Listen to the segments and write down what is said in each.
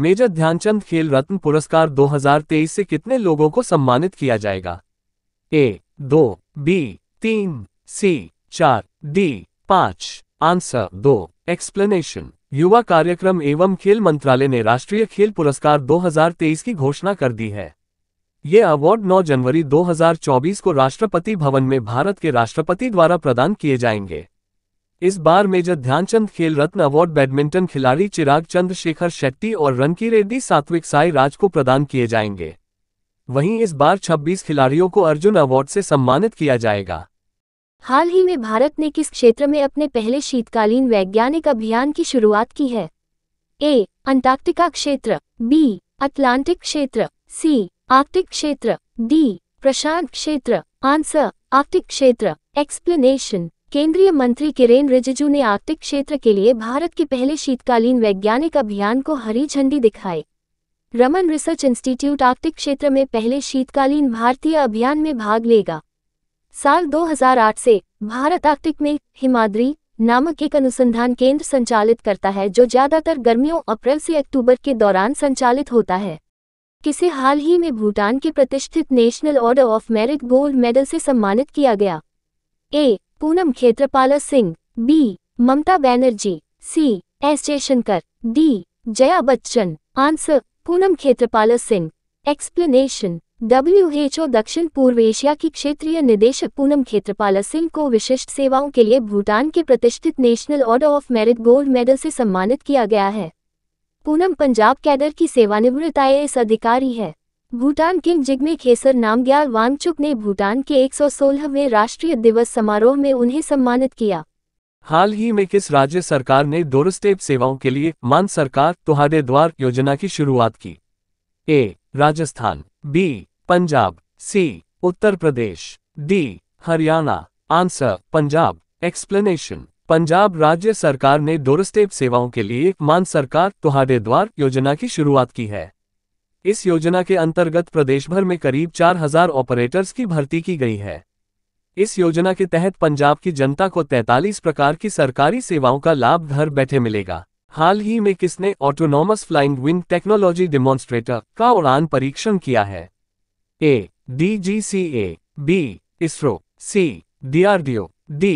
major Dhyanchand खेल रत्न पुरस्कार 2023 से कितने लोगों को सम्मानित किया जाएगा ए दो बी तीन सी चार डी पांच आंसर दो एक्सप्लेनेशन युवा कार्यक्रम एवं खेल मंत्रालय ने राष्ट्रीय खेल पुरस्कार 2023 की घोषणा कर दी है ये अवार्ड 9 जनवरी 2024 को राष्ट्रपति भवन में भारत के राष्ट्रपति द्वारा प्रदान किए जाएंगे इस बार मेजर ध्यानचंद खेल रत्न अवार्ड बैडमिंटन खिलाड़ी चिराग चंद्रशेखर शेट्टी और रनकी रेड्डी सात्विक साई राज को प्रदान किए जाएंगे वहीं इस बार 26 खिलाड़ियों को अर्जुन अवार्ड से सम्मानित किया जाएगा हाल ही में भारत ने किस क्षेत्र में अपने पहले शीतकालीन वैज्ञानिक अभियान की शुरुआत की है ए अंटार्क्टिका क्षेत्र बी अटलांटिक क्षेत्र सी आर्टिक क्षेत्र डी प्रशांत क्षेत्र आंसर आर्टिक क्षेत्र एक्सप्लेनेशन केंद्रीय मंत्री किरेन रिजिजू ने आर्कटिक क्षेत्र के लिए भारत के पहले शीतकालीन वैज्ञानिक अभियान को हरी झंडी दिखाई रमन रिसर्च इंस्टीट्यूट आर्कटिक क्षेत्र में पहले शीतकालीन भारतीय अभियान में भाग लेगा साल 2008 से भारत आर्कटिक में हिमाद्री नामक एक अनुसंधान केंद्र संचालित करता है जो ज्यादातर गर्मियों अप्रैल से अक्टूबर के दौरान संचालित होता है किसे हाल ही में भूटान के प्रतिष्ठित national order of merit gold medal से सम्मानित किया गया A Poonam Khetrapal Singh B Mamata Banerjee C S Jaishankar D Jaya Bachchan answer Poonam Khetrapal Singh explanation W H O दक्षिण पूर्व एशिया की क्षेत्रीय निदेशक पूनम खेत्रपाल सिंह को विशिष्ट सेवाओं के लिए भूटान के प्रतिष्ठित national order of merit gold medal से सम्मानित किया गया है पूनम पंजाब कैडर की सेवानिवृत्त आई अधिकारी है भूटान किंग जिग्मे खेसर नामग्याल वांगचुक ने भूटान के 116वें राष्ट्रीय दिवस समारोह में उन्हें सम्मानित किया हाल ही में किस राज्य सरकार ने डोरस्टेप सेवाओं के लिए मान सरकार तुहाडे द्वार योजना की शुरुआत की A Rajasthan B Punjab C Uttar Pradesh D Haryana answer Punjab explanation Punjab राज्य सरकार ने डोरस्टेप सेवाओं के लिए मान सरकार तुहाडे द्वार योजना की शुरुआत की है इस योजना के अंतर्गत प्रदेश भर में करीब 4000 ऑपरेटर्स की भर्ती की गई है इस योजना के तहत पंजाब की जनता को 43 प्रकार की सरकारी सेवाओं का लाभ घर बैठे मिलेगा हाल ही में किसने autonomous flying wing technology demonstrator का उड़ान परीक्षण किया है A D G C A B ISRO C DRDO D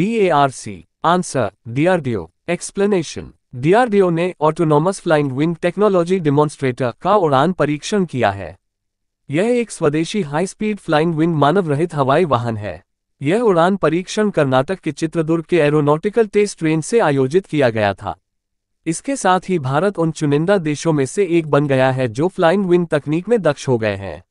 B A R C answer DRDO explanation DRDO ने autonomous flying wing technology demonstrator का उड़ान परीक्षण किया है यह एक स्वदेशी हाई स्पीड फ्लाइंग विंग मानव रहित हवाई वाहन है यह उड़ान परीक्षण कर्नाटक के चित्रदुर्ग के एरोनॉटिकल टेस्ट ट्रेन से आयोजित किया गया था इसके साथ ही भारत उन चुनिंदा देशों में से एक बन गया है जो फ्लाइंग विंग तकनीक में दक्ष हो गए हैं